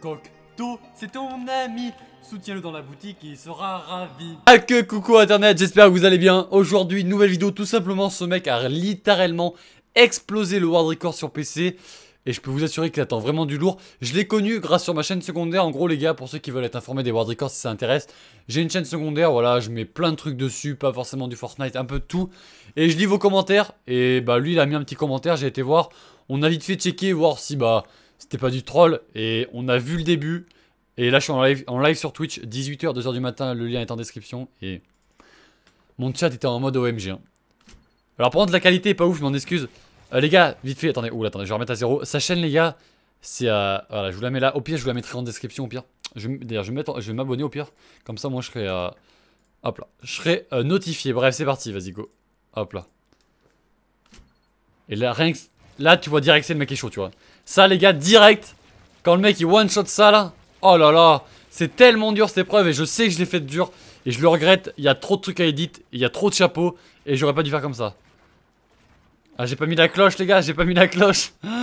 Cocteau, c'est ton ami. Soutiens-le dans la boutique et il sera ravi. Ah que coucou internet, j'espère que vous allez bien. Aujourd'hui, nouvelle vidéo tout simplement. Ce mec a littéralement explosé le world record sur PC. Et je peux vous assurer qu'il attend vraiment du lourd. Je l'ai connu grâce sur ma chaîne secondaire. En gros, les gars, pour ceux qui veulent être informés des World Records, si ça intéresse, j'ai une chaîne secondaire. Voilà, je mets plein de trucs dessus, pas forcément du Fortnite, un peu de tout. Et je lis vos commentaires. Et bah, lui, il a mis un petit commentaire. J'ai été voir. On a vite fait checker, voir si bah c'était pas du troll. Et on a vu le début. Et là, je suis en live, sur Twitch, 18h, 2h du matin. Le lien est en description. Et mon chat était en mode OMG. Hein. Alors, par contre, la qualité pas ouf, je m'en excuse. Euh, les gars, vite fait, attendez, oula, attendez, je vais remettre à zéro. Sa chaîne, les gars, c'est à. voilà, je vous la mets là. Au pire, je vous la mettrai en description, au pire. D'ailleurs, je vais, m'abonner au pire. Comme ça, moi, je serai. Euh, hop là. Je serai euh, notifié. Bref, c'est parti, vas-y, go. Hop là. Et là, rien que... Là, tu vois direct, c'est le mec est chaud, tu vois. Ça, les gars, direct, quand le mec il one-shot ça là, oh là là, c'est tellement dur cette épreuve et je sais que je l'ai fait dur, et je le regrette. Il y a trop de trucs à éditer, il y a trop de chapeaux et j'aurais pas dû faire comme ça. Ah, j'ai pas mis la cloche, les gars, j'ai pas mis la cloche.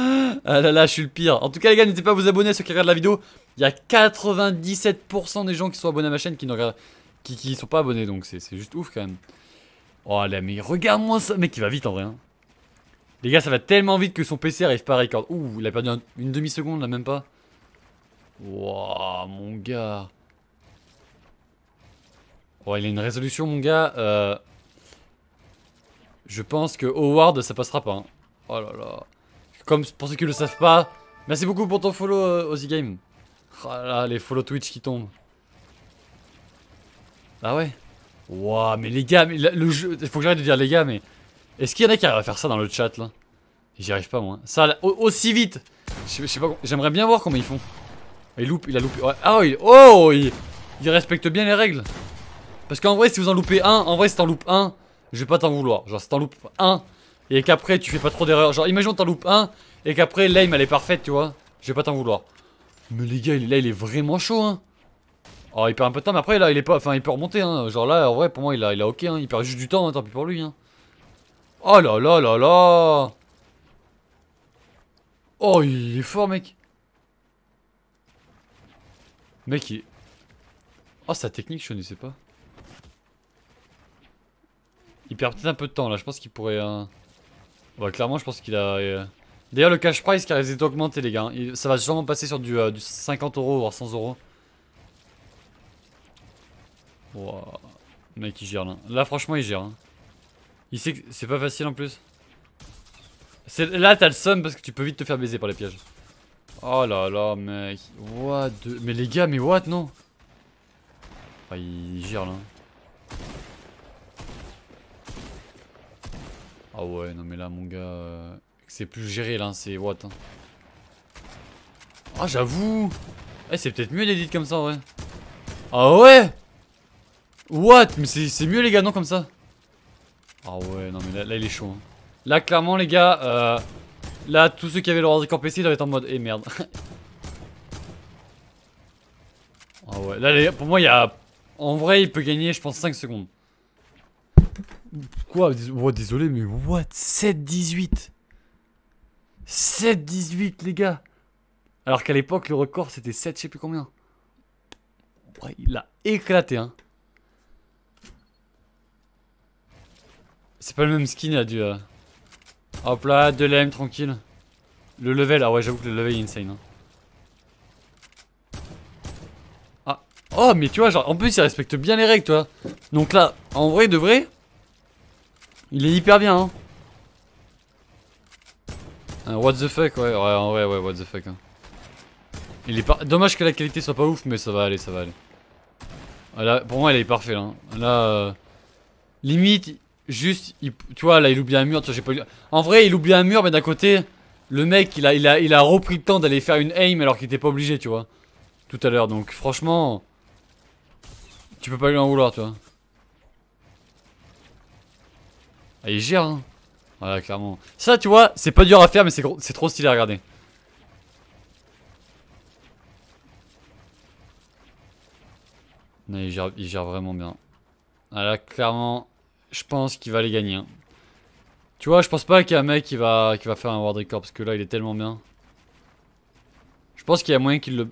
Ah là là, je suis le pire. En tout cas, les gars, n'hésitez pas à vous abonner, ceux qui regardent la vidéo. Il y a 97% des gens qui sont abonnés à ma chaîne qui ne regardent, qui, qui sont pas abonnés, donc c'est juste ouf quand même. Oh là, mais regarde-moi ça, mec, il va vite en vrai. Hein. Les gars, ça va tellement vite que son PC arrive pas à record. Ouh, il a perdu une demi-seconde là, même pas. Wouah, mon gars. ouais il a une résolution, mon gars. Euh, je pense que Howard, ça passera pas. Hein. Oh là là. Comme pour ceux qui le savent pas, merci beaucoup pour ton follow, euh, Game. Oh là là, les follow Twitch qui tombent. Ah ouais Wouah, mais les gars, mais le jeu. Faut que j'arrête de dire les gars, mais est-ce qu'il y en a qui arrivent à faire ça dans le chat là J'y arrive pas moi. Ça, aussi vite j'aimerais bien voir comment ils font. Ah, il loupe, il a loupé. Ah oui, oh, il, respecte bien les règles. Parce qu'en vrai, si vous en loupez un, en vrai, si t'en loupes un, je vais pas t'en vouloir. Genre, si t'en loupes un et qu'après tu fais pas trop d'erreurs. Genre, imagine t'en loupes un et qu'après l'aim elle est parfaite, tu vois. Je vais pas t'en vouloir. Mais les gars, là, il est vraiment chaud, hein. Oh, il perd un peu de temps, mais après, là, il est pas. Enfin, il peut remonter, hein. Genre, là, en vrai, pour moi, il a, il a ok, hein. Il perd juste du temps, hein, tant pis pour lui, hein. Oh là là là là Oh, il est fort, mec Mec, il... Oh, sa technique, je ne sais pas. Il perd peut-être un peu de temps, là. Je pense qu'il pourrait... Bah, clairement, je pense qu'il a... Euh, D'ailleurs, le cash price qui a été augmenté, les gars. Hein, ça va sûrement passer sur du, euh, du 50 euros, voire 100 euros. Mec, il gère, là. Là, franchement, il gère. Hein. Il sait que c'est pas facile en plus. Là, t'as le seum parce que tu peux vite te faire baiser par les pièges. Oh là là, mec. What the... Mais les gars, mais what, non Ah, il gère, là. Hein. Ah ouais, non mais là, mon gars... Euh, c'est plus géré, là, hein, c'est what, hein. Ah, j'avoue Eh, c'est peut-être mieux les d'éditer comme ça, ouais. Ah ouais What Mais c'est mieux, les gars, non, comme ça ah ouais, non mais là, il est chaud. Hein. Là clairement les gars, euh, là tous ceux qui avaient le handicap PC ils doivent être en mode eh merde. Ah ouais, là pour moi il y a... En vrai il peut gagner je pense 5 secondes. Quoi oh, Désolé mais what 7-18 7-18 les gars Alors qu'à l'époque le record c'était 7 je sais plus combien. Ouais, il a éclaté hein. C'est pas le même skin, il a du... Euh, hop là, de l'M tranquille. Le level, ah ouais, j'avoue que le level est insane. Hein. Ah. Oh, mais tu vois, genre, en plus, il respecte bien les règles, toi. Donc là, en vrai, de vrai, il est hyper bien, hein. what the fuck, ouais, ouais, ouais, what the fuck. Hein. Il est par... Dommage que la qualité soit pas ouf, mais ça va aller, ça va aller. Ah, pour moi, elle est parfait, hein. là. Là, euh, limite, Juste, tu vois, là, il oublie un mur. Tu vois, pas En vrai, il oublie un mur, mais d'un côté, le mec, il a, il a, il a repris le temps d'aller faire une aim alors qu'il était pas obligé, tu vois. Tout à l'heure, donc franchement, tu peux pas lui en vouloir, tu vois. Ah, il gère, hein. Voilà, clairement. Ça, tu vois, c'est pas dur à faire, mais c'est trop stylé à regarder. il gère, il gère vraiment bien. Ah là, clairement, je pense qu'il va les gagner. Hein. Tu vois, je pense pas qu'il y a un mec qui va, qui va faire un world record parce que là, il est tellement bien. Je pense qu'il y a moyen qu'il le...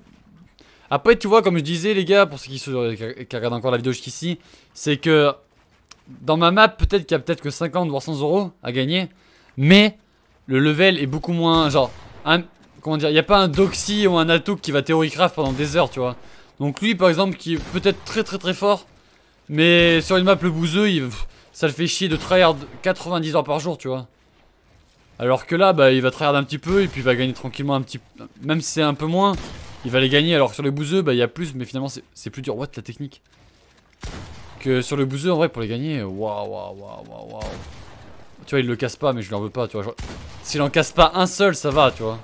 Après, tu vois, comme je disais, les gars, pour ceux qui, euh, regardent encore la vidéo jusqu'ici, c'est que dans ma map, peut-être qu'il y a peut-être que 50 voire 100 euros à gagner, mais le level est beaucoup moins... Genre, un, comment dire, il n'y a pas un Doxy ou un Atok qui va craft pendant des heures, tu vois. Donc lui, par exemple, qui est peut-être très très très fort, mais sur une map le bouseux, il ça le fait chier de tryhard 90 heures par jour, tu vois. Alors que là, bah, il va tryhard un petit peu et puis il va gagner tranquillement un petit... Même si c'est un peu moins, il va les gagner. Alors que sur les bouseux, bah, il y a plus, mais finalement, c'est plus dur. What, la technique Que sur le bouseux, en vrai, pour les gagner, waouh, waouh, waouh, waouh, waouh. Tu vois, il le casse pas, mais je l'en veux pas, tu vois. S'il en casse pas un seul, ça va, tu vois.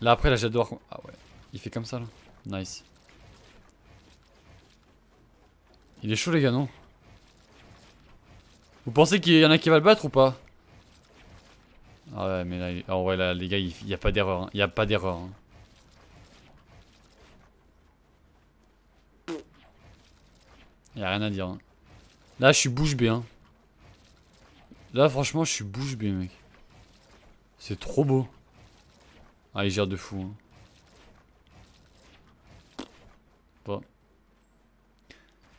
Là, après, là, j'adore... Ah ouais, il fait comme ça, là. Nice. Il est chaud les gars, non Vous pensez qu'il y en a qui va le battre ou pas Ah ouais, mais là, ah là, les gars, il n'y a pas d'erreur. Hein. Il n'y a pas d'erreur. Hein. a rien à dire. Hein. Là, je suis bouge bée. Là, franchement, je suis bouche bée, mec. C'est trop beau. Ah, il gère de fou.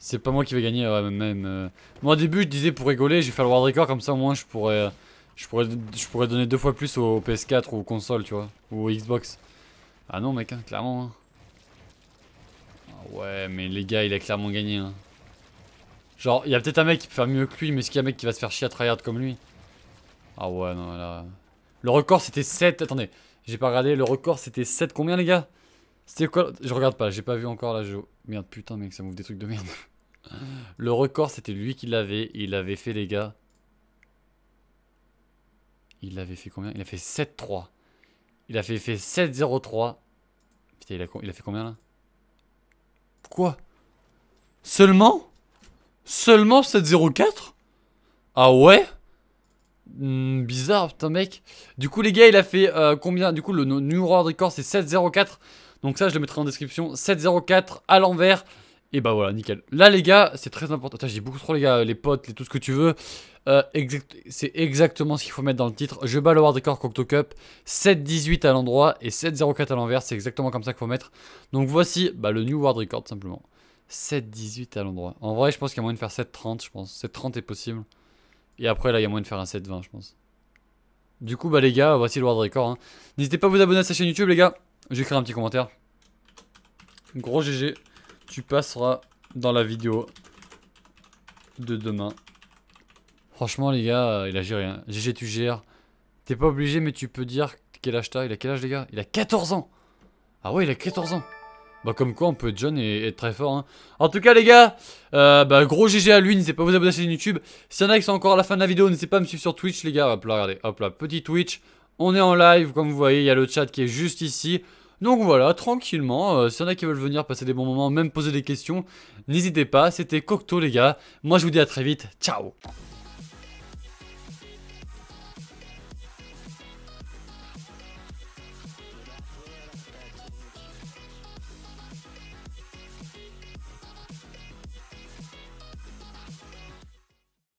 C'est pas moi qui vais gagner, ouais, même. Euh. Moi, au début, je disais pour rigoler, j'ai fait le World Record, comme ça, au moins, je pourrais, je pourrais, je pourrais donner deux fois plus au PS4 ou aux consoles, tu vois, ou au Xbox. Ah non, mec, hein, clairement. Hein. Ah ouais, mais les gars, il a clairement gagné. Hein. Genre, il y a peut-être un mec qui peut faire mieux que lui, mais est-ce qu'il y a un mec qui va se faire chier à tryhard comme lui Ah ouais, non, là... Le record, c'était 7... Attendez, j'ai pas regardé. Le record, c'était 7 combien, les gars c'était quoi Je regarde pas, j'ai pas vu encore la jeu. Merde, putain, mec, ça m'ouvre des trucs de merde. Le record, c'était lui qui l'avait. Il l'avait fait, les gars. Il l'avait fait combien Il a fait 7-3. Il a fait, fait 7-0-3. Putain, il a, fait combien là Quoi Seulement Seulement 7-0-4 Ah ouais hmm, bizarre, putain, mec. Du coup, les gars, il a fait euh, combien Du coup, le numéro de record, c'est 704. Donc ça, je le mettrai en description. 704 à l'envers. Et bah voilà, nickel. Là, les gars, c'est très important. j'ai beaucoup trop, les gars, les potes, les, tout ce que tu veux. Euh, c'est exactement ce qu'il faut mettre dans le titre. Je bats le World Record Cocteau Cup. 7 à l'endroit et 7 à l'envers. C'est exactement comme ça qu'il faut mettre. Donc voici bah, le New World Record, simplement. 7 à l'endroit. En vrai, je pense qu'il y a moyen de faire 7-30, je pense. 7 est possible. Et après, là, il y a moyen de faire un 7-20, je pense. Du coup, bah les gars, voici le World Record. Hein. N'hésitez pas à vous abonner à sa chaîne YouTube, les gars. Je un petit commentaire. Gros GG, tu passeras dans la vidéo de demain. Franchement, les gars, euh, il a géré. rien. Hein. GG, tu gères. T'es pas obligé, mais tu peux dire quel âge t'as. Il a quel âge, les gars Il a 14 ans Ah ouais, il a 14 ans bah comme quoi on peut être jeune et être très fort hein. En tout cas les gars euh, bah, Gros GG à lui N'hésitez pas à vous abonner à la chaîne YouTube S'il y en a qui sont encore à la fin de la vidéo N'hésitez pas à me suivre sur Twitch les gars Hop là regardez Hop là petit Twitch On est en live comme vous voyez Il y a le chat qui est juste ici donc voilà, tranquillement, euh, s'il y en a qui veulent venir passer des bons moments, même poser des questions, n'hésitez pas, c'était Cocteau les gars. Moi je vous dis à très vite, ciao